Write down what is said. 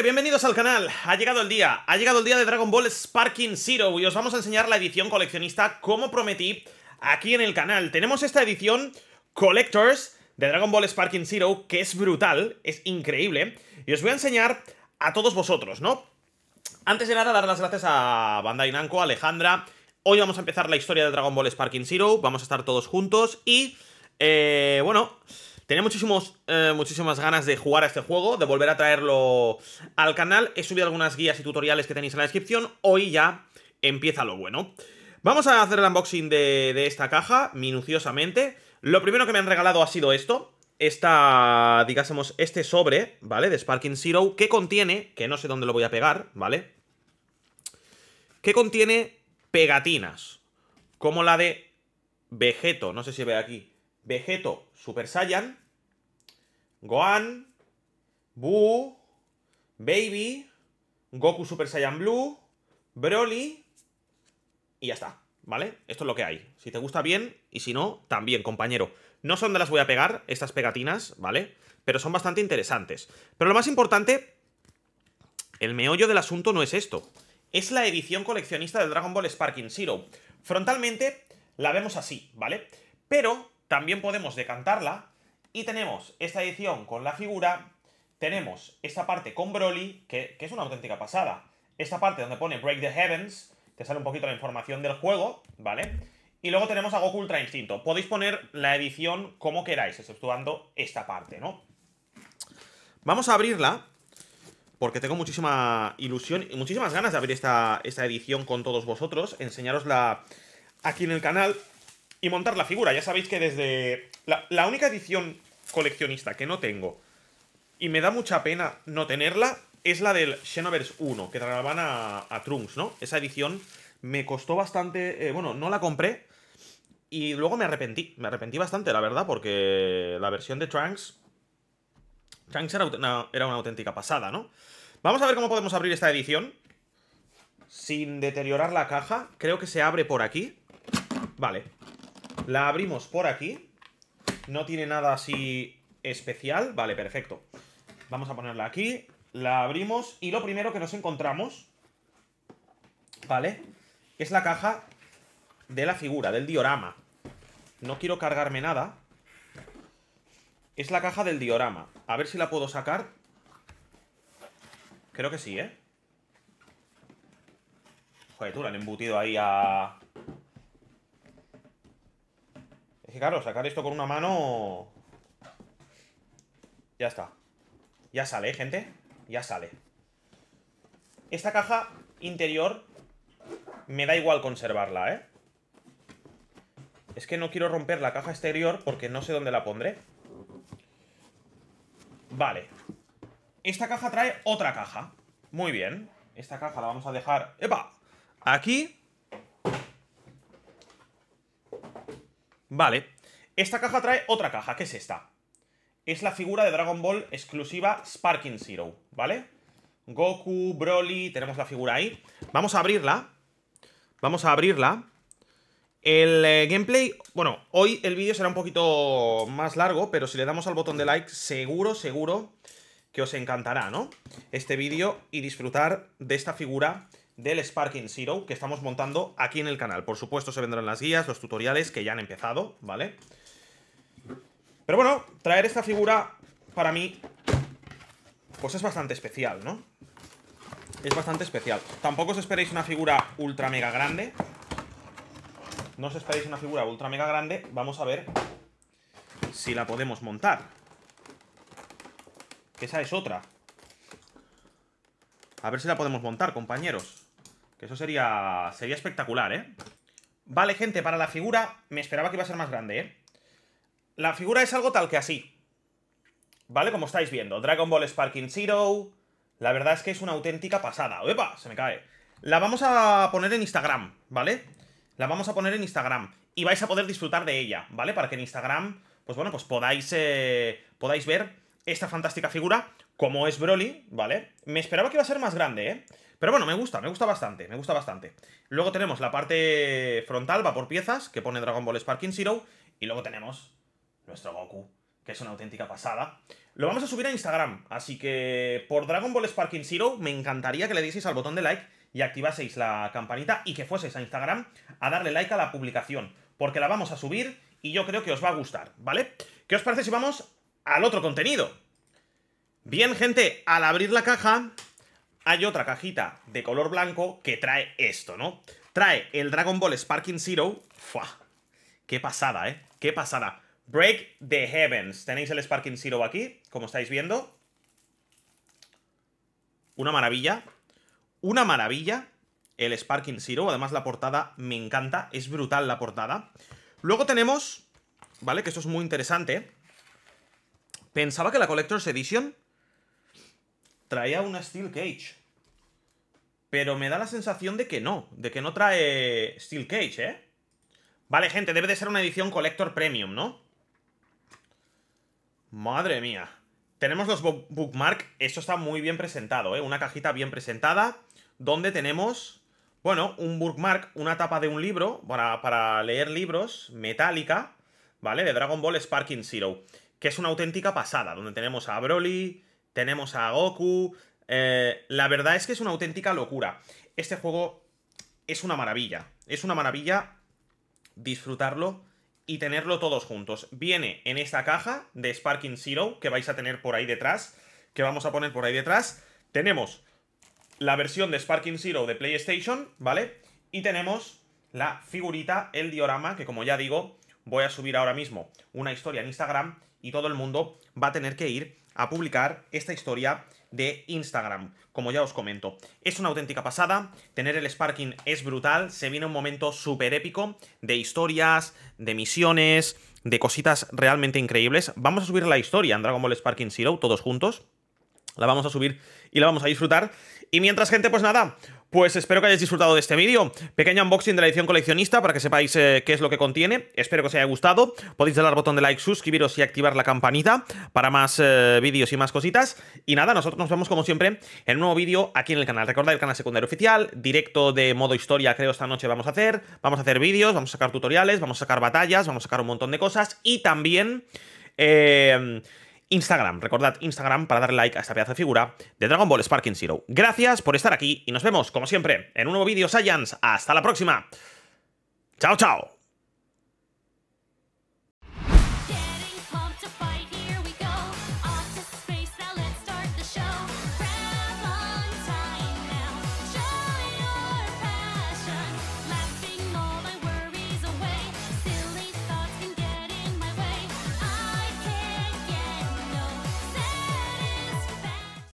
bienvenidos al canal. Ha llegado el día, ha llegado el día de Dragon Ball Sparking Zero y os vamos a enseñar la edición coleccionista como prometí aquí en el canal. Tenemos esta edición Collectors de Dragon Ball Sparking Zero que es brutal, es increíble y os voy a enseñar a todos vosotros, ¿no? Antes de nada, dar las gracias a Bandai Namco, Alejandra. Hoy vamos a empezar la historia de Dragon Ball Sparking Zero, vamos a estar todos juntos y, eh, bueno... Tenía muchísimos, eh, muchísimas ganas de jugar a este juego, de volver a traerlo al canal. He subido algunas guías y tutoriales que tenéis en la descripción. Hoy ya empieza lo bueno. Vamos a hacer el unboxing de, esta caja, minuciosamente. Lo primero que me han regalado ha sido esto. Esta, digásemos, este sobre, ¿vale? De Sparking Zero, que contiene, que no sé dónde lo voy a pegar, ¿vale? Que contiene pegatinas, como la de Vegeto, no sé si ve aquí. Vegeto Super Saiyan, Gohan, Buu, Baby, Goku Super Saiyan Blue, Broly y ya está, ¿vale? Esto es lo que hay. Si te gusta bien y si no, también, compañero. No son de las voy a pegar, estas pegatinas, ¿vale? Pero son bastante interesantes. Pero lo más importante, el meollo del asunto no es esto. Es la edición coleccionista del Dragon Ball Sparking Zero. Frontalmente la vemos así, ¿vale? Pero también podemos decantarla y tenemos esta edición con la figura, tenemos esta parte con Broly, que, es una auténtica pasada. Esta parte donde pone Break the Heavens, te sale un poquito la información del juego, ¿vale? Y luego tenemos a Goku Ultra Instinto. Podéis poner la edición como queráis, exceptuando esta parte, ¿no? Vamos a abrirla, porque tengo muchísima ilusión y muchísimas ganas de abrir esta, esta edición con todos vosotros, enseñarosla aquí en el canal y montar la figura. Ya sabéis que desde... La, única edición coleccionista que no tengo y me da mucha pena no tenerla es la del Xenoverse 1, que traban a, Trunks, ¿no? Esa edición me costó bastante... Eh, bueno, no la compré y luego me arrepentí. Me arrepentí bastante, la verdad, porque la versión de Trunks... Trunks era una, era una auténtica pasada, ¿no? Vamos a ver cómo podemos abrir esta edición. Sin deteriorar la caja. Creo que se abre por aquí. Vale, la abrimos por aquí. No tiene nada así especial. Vale, perfecto. Vamos a ponerla aquí. La abrimos y lo primero que nos encontramos, ¿vale? Es la caja de la figura, del diorama. No quiero cargarme nada. Es la caja del diorama. A ver si la puedo sacar. Creo que sí, ¿eh? Joder, tú la han embutido ahí a claro, sacar esto con una mano... Ya está. Ya sale, gente. Ya sale. Esta caja interior me da igual conservarla, ¿eh? Es que no quiero romper la caja exterior porque no sé dónde la pondré. Vale. Esta caja trae otra caja. Muy bien. Esta caja la vamos a dejar... ¡Epa! Aquí. Vale. Esta caja trae otra caja, que es esta. Es la figura de Dragon Ball exclusiva Sparking Zero, ¿vale? Goku, Broly, tenemos la figura ahí. Vamos a abrirla. Vamos a abrirla. El eh, gameplay, bueno, hoy el vídeo será un poquito más largo, pero si le damos al botón de like, seguro, seguro que os encantará, ¿no? Este vídeo y disfrutar de esta figura del Sparking Zero que estamos montando aquí en el canal. Por supuesto se vendrán las guías, los tutoriales que ya han empezado, ¿vale? Pero bueno, traer esta figura para mí pues es bastante especial, ¿no? Es bastante especial. Tampoco os esperéis una figura ultra mega grande. No os esperéis una figura ultra mega grande. Vamos a ver si la podemos montar. esa es otra. A ver si la podemos montar, compañeros. Que eso sería, sería espectacular, ¿eh? Vale, gente, para la figura me esperaba que iba a ser más grande, ¿eh? La figura es algo tal que así. ¿Vale? Como estáis viendo. Dragon Ball Sparking Zero. La verdad es que es una auténtica pasada. ¡Epa! Se me cae. La vamos a poner en Instagram, ¿vale? La vamos a poner en Instagram. Y vais a poder disfrutar de ella, ¿vale? Para que en Instagram, pues bueno, pues podáis, eh, podáis ver esta fantástica figura, como es Broly, ¿vale? Me esperaba que iba a ser más grande, ¿eh? Pero bueno, me gusta, me gusta bastante, me gusta bastante. Luego tenemos la parte frontal, va por piezas, que pone Dragon Ball Sparking Zero. Y luego tenemos nuestro Goku, que es una auténtica pasada. Lo vamos a subir a Instagram, así que por Dragon Ball Sparking Zero me encantaría que le dieseis al botón de like y activaseis la campanita y que fueseis a Instagram a darle like a la publicación, porque la vamos a subir y yo creo que os va a gustar, ¿vale? ¿Qué os parece si vamos al otro contenido. Bien, gente, al abrir la caja hay otra cajita de color blanco que trae esto, ¿no? Trae el Dragon Ball Sparking Zero. ¡Fua! ¡Qué pasada, eh! ¡Qué pasada! Break the Heavens. Tenéis el Sparking Zero aquí, como estáis viendo. Una maravilla. Una maravilla. El Sparking Zero. Además, la portada me encanta. Es brutal la portada. Luego tenemos... ¿Vale? Que esto es muy interesante. Pensaba que la Collector's Edition traía una Steel Cage. Pero me da la sensación de que no, de que no trae Steel Cage, ¿eh? Vale, gente, debe de ser una edición Collector Premium, ¿no? Madre mía. Tenemos los bookmark, esto está muy bien presentado, ¿eh? Una cajita bien presentada, donde tenemos, bueno, un bookmark, una tapa de un libro, para, para leer libros, metálica, ¿vale? De Dragon Ball Sparking Zero que es una auténtica pasada, donde tenemos a Broly, tenemos a Goku. Eh, la verdad es que es una auténtica locura. Este juego es una maravilla. Es una maravilla disfrutarlo y tenerlo todos juntos. Viene en esta caja de Sparking Zero que vais a tener por ahí detrás, que vamos a poner por ahí detrás. Tenemos la versión de Sparking Zero de PlayStation, ¿vale? Y tenemos la figurita, el diorama, que como ya digo, voy a subir ahora mismo una historia en Instagram y todo el mundo va a tener que ir a publicar esta historia de Instagram, como ya os comento. Es una auténtica pasada, tener el Sparking es brutal, se viene un momento súper épico de historias, de misiones, de cositas realmente increíbles. Vamos a subir la historia en Dragon Ball Sparking Zero, todos juntos. La vamos a subir y la vamos a disfrutar. Y mientras, gente, pues nada, pues espero que hayáis disfrutado de este vídeo. Pequeño unboxing de la edición coleccionista para que sepáis eh, qué es lo que contiene. Espero que os haya gustado. Podéis darle al botón de like, suscribiros y activar la campanita para más eh, vídeos y más cositas. Y nada, nosotros nos vemos como siempre en un nuevo vídeo aquí en el canal. Recordad el canal secundario oficial, directo de modo historia creo esta noche vamos a hacer. Vamos a hacer vídeos, vamos a sacar tutoriales, vamos a sacar batallas, vamos a sacar un montón de cosas. Y también... Eh, Instagram. Recordad Instagram para darle like a esta pieza de figura de Dragon Ball Sparking Zero. Gracias por estar aquí y nos vemos, como siempre, en un nuevo vídeo Science. Hasta la próxima. Chao, chao.